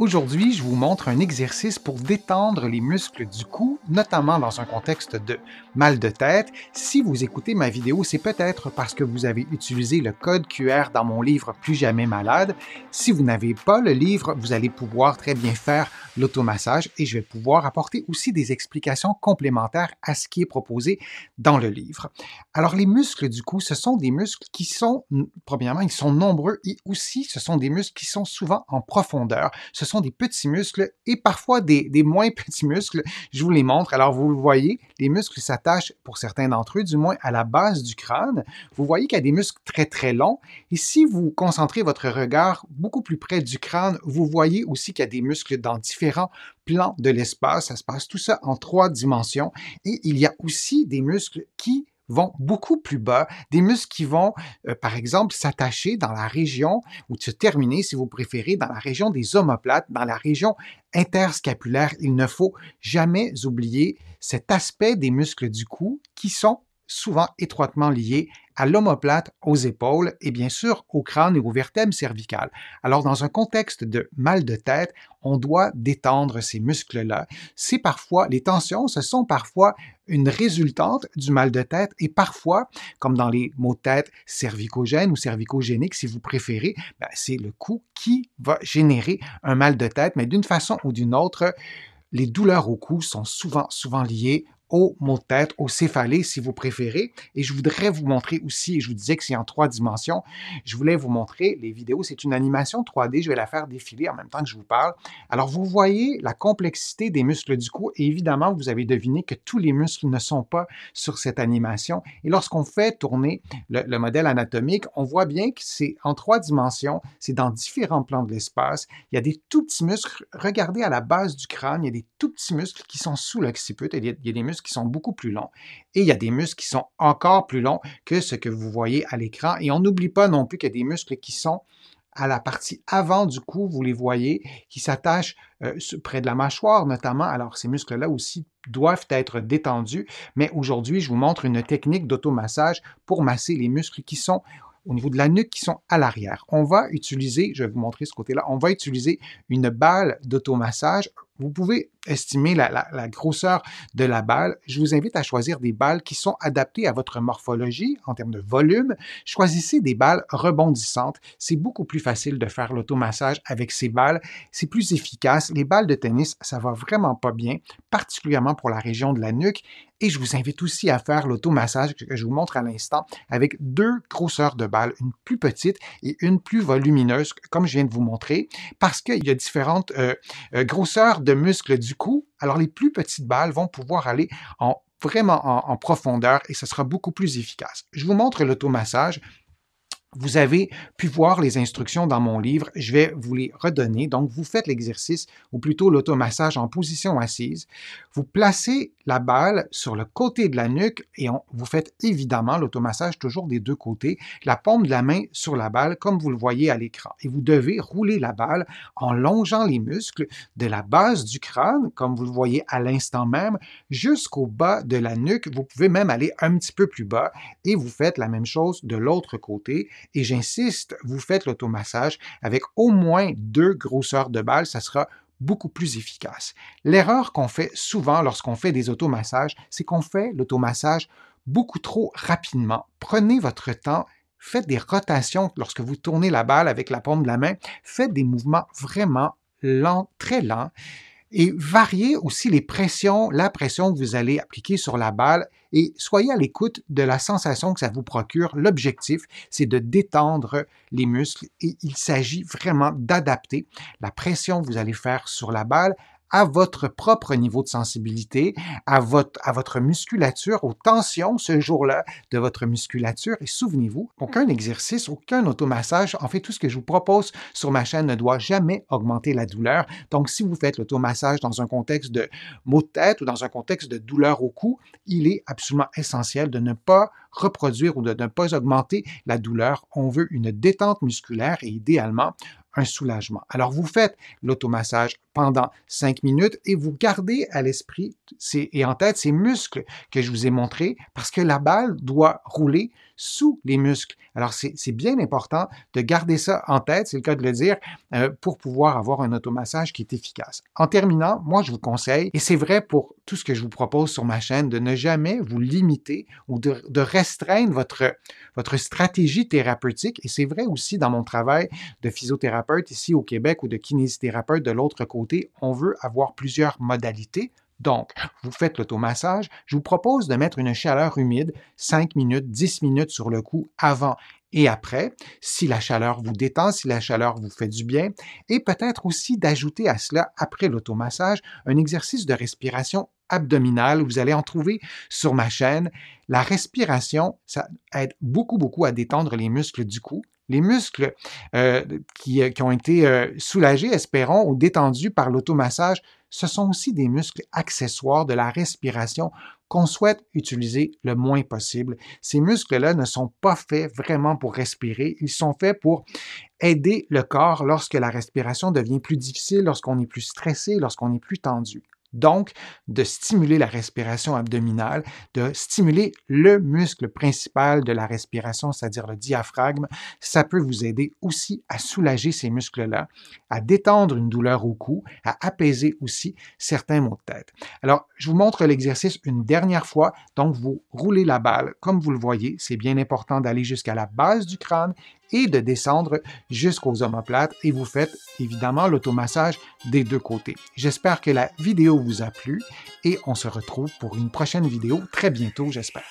Aujourd'hui, je vous montre un exercice pour détendre les muscles du cou, notamment dans un contexte de mal de tête. Si vous écoutez ma vidéo, c'est peut-être parce que vous avez utilisé le code QR dans mon livre Plus jamais malade. Si vous n'avez pas le livre, vous allez pouvoir très bien faire l'automassage et je vais pouvoir apporter aussi des explications complémentaires à ce qui est proposé dans le livre. Alors les muscles du cou, ce sont des muscles qui sont, premièrement, ils sont nombreux et aussi ce sont des muscles qui sont souvent en profondeur. Ce sont des petits muscles et parfois des, moins petits muscles. Je vous les montre. Alors, vous voyez, les muscles s'attachent, pour certains d'entre eux, du moins à la base du crâne. Vous voyez qu'il y a des muscles très, très longs. Et si vous concentrez votre regard beaucoup plus près du crâne, vous voyez aussi qu'il y a des muscles dans différents plans de l'espace. Ça se passe tout ça en trois dimensions. Et il y a aussi des muscles qui vont beaucoup plus bas, des muscles qui vont, euh, par exemple, s'attacher dans la région, ou se terminer, si vous préférez, dans la région des omoplates, dans la région interscapulaire. Il ne faut jamais oublier cet aspect des muscles du cou qui sont souvent étroitement liés à l'omoplate, aux épaules et bien sûr au crâne et au vertèbres cervicales. Alors dans un contexte de mal de tête, on doit détendre ces muscles-là. C'est parfois, les tensions, ce sont parfois une résultante du mal de tête et parfois, comme dans les maux de tête cervicogène ou cervicogénique, si vous préférez, ben, c'est le cou qui va générer un mal de tête, mais d'une façon ou d'une autre, les douleurs au cou sont souvent, souvent liées au mot de tête, au céphalée si vous préférez. Et je voudrais vous montrer aussi, je vous disais que c'est en trois dimensions, je voulais vous montrer les vidéos. C'est une animation 3D, je vais la faire défiler en même temps que je vous parle. Alors vous voyez la complexité des muscles du cou et évidemment vous avez deviné que tous les muscles ne sont pas sur cette animation. Et lorsqu'on fait tourner le, modèle anatomique, on voit bien que c'est en trois dimensions, c'est dans différents plans de l'espace. Il y a des tout petits muscles, regardez à la base du crâne, il y a des tout petits muscles qui sont sous l'occiput il il y a des muscles qui sont beaucoup plus longs et il y a des muscles qui sont encore plus longs que ce que vous voyez à l'écran. Et on n'oublie pas non plus qu'il y a des muscles qui sont à la partie avant du cou, vous les voyez, qui s'attachent euh, près de la mâchoire notamment. Alors ces muscles-là aussi doivent être détendus, mais aujourd'hui, je vous montre une technique d'automassage pour masser les muscles qui sont au niveau de la nuque qui sont à l'arrière. On va utiliser, je vais vous montrer ce côté-là, on va utiliser une balle d'automassage, vous pouvez estimer la, grosseur de la balle. Je vous invite à choisir des balles qui sont adaptées à votre morphologie en termes de volume. Choisissez des balles rebondissantes. C'est beaucoup plus facile de faire l'automassage avec ces balles. C'est plus efficace. Les balles de tennis, ça va vraiment pas bien, particulièrement pour la région de la nuque. Et je vous invite aussi à faire l'automassage que je vous montre à l'instant avec deux grosseurs de balles, une plus petite et une plus volumineuse, comme je viens de vous montrer, parce qu'il y a différentes euh, euh, grosseurs de muscles du cou. Alors les plus petites balles vont pouvoir aller en, vraiment en, en profondeur et ce sera beaucoup plus efficace. Je vous montre l'automassage vous avez pu voir les instructions dans mon livre, je vais vous les redonner. Donc, vous faites l'exercice, ou plutôt l'automassage en position assise. Vous placez la balle sur le côté de la nuque et vous faites évidemment l'automassage toujours des deux côtés, la paume de la main sur la balle, comme vous le voyez à l'écran. Et vous devez rouler la balle en longeant les muscles de la base du crâne, comme vous le voyez à l'instant même, jusqu'au bas de la nuque. Vous pouvez même aller un petit peu plus bas et vous faites la même chose de l'autre côté. Et j'insiste, vous faites l'automassage avec au moins deux grosseurs de balles, ça sera beaucoup plus efficace. L'erreur qu'on fait souvent lorsqu'on fait des automassages, c'est qu'on fait l'automassage beaucoup trop rapidement. Prenez votre temps, faites des rotations lorsque vous tournez la balle avec la paume de la main, faites des mouvements vraiment lents, très lents et variez aussi les pressions, la pression que vous allez appliquer sur la balle et soyez à l'écoute de la sensation que ça vous procure. L'objectif, c'est de détendre les muscles et il s'agit vraiment d'adapter la pression que vous allez faire sur la balle à votre propre niveau de sensibilité, à votre, à votre musculature, aux tensions ce jour-là de votre musculature. Et souvenez-vous, aucun mhm. exercice, aucun automassage, en fait, tout ce que je vous propose sur ma chaîne ne doit jamais augmenter la douleur. Donc, si vous faites l'automassage dans un contexte de maux de tête ou dans un contexte de douleur au cou, il est absolument essentiel de ne pas reproduire ou de ne pas augmenter la douleur. On veut une détente musculaire et idéalement un soulagement. Alors vous faites l'automassage pendant cinq minutes et vous gardez à l'esprit et en tête ces muscles que je vous ai montrés parce que la balle doit rouler sous les muscles. Alors, c'est bien important de garder ça en tête, c'est le cas de le dire, euh, pour pouvoir avoir un automassage qui est efficace. En terminant, moi, je vous conseille, et c'est vrai pour tout ce que je vous propose sur ma chaîne, de ne jamais vous limiter ou de, restreindre votre, votre stratégie thérapeutique. Et c'est vrai aussi dans mon travail de physiothérapeute ici au Québec ou de kinésithérapeute de l'autre côté, on veut avoir plusieurs modalités donc, vous faites l'automassage. Je vous propose de mettre une chaleur humide 5 minutes, 10 minutes sur le cou avant et après, si la chaleur vous détend, si la chaleur vous fait du bien, et peut-être aussi d'ajouter à cela, après l'automassage, un exercice de respiration abdominale. Vous allez en trouver sur ma chaîne. La respiration, ça aide beaucoup, beaucoup à détendre les muscles du cou. Les muscles euh, euh, qui, ont été euh, soulagés, espérons, ou détendus par l'automassage ce sont aussi des muscles accessoires de la respiration qu'on souhaite utiliser le moins possible. Ces muscles-là ne sont pas faits vraiment pour respirer, ils sont faits pour aider le corps lorsque la respiration devient plus difficile, lorsqu'on est plus stressé, lorsqu'on est plus tendu. Donc, de stimuler la respiration abdominale, de stimuler le muscle principal de la respiration, c'est-à-dire le diaphragme, ça peut vous aider aussi à soulager ces muscles-là, à détendre une douleur au cou, à apaiser aussi certains maux de tête. Alors, je vous montre l'exercice une dernière fois. Donc, vous roulez la balle. Comme vous le voyez, c'est bien important d'aller jusqu'à la base du crâne et de descendre jusqu'aux omoplates et vous faites évidemment l'automassage des deux côtés. J'espère que la vidéo vous a plu et on se retrouve pour une prochaine vidéo très bientôt, j'espère.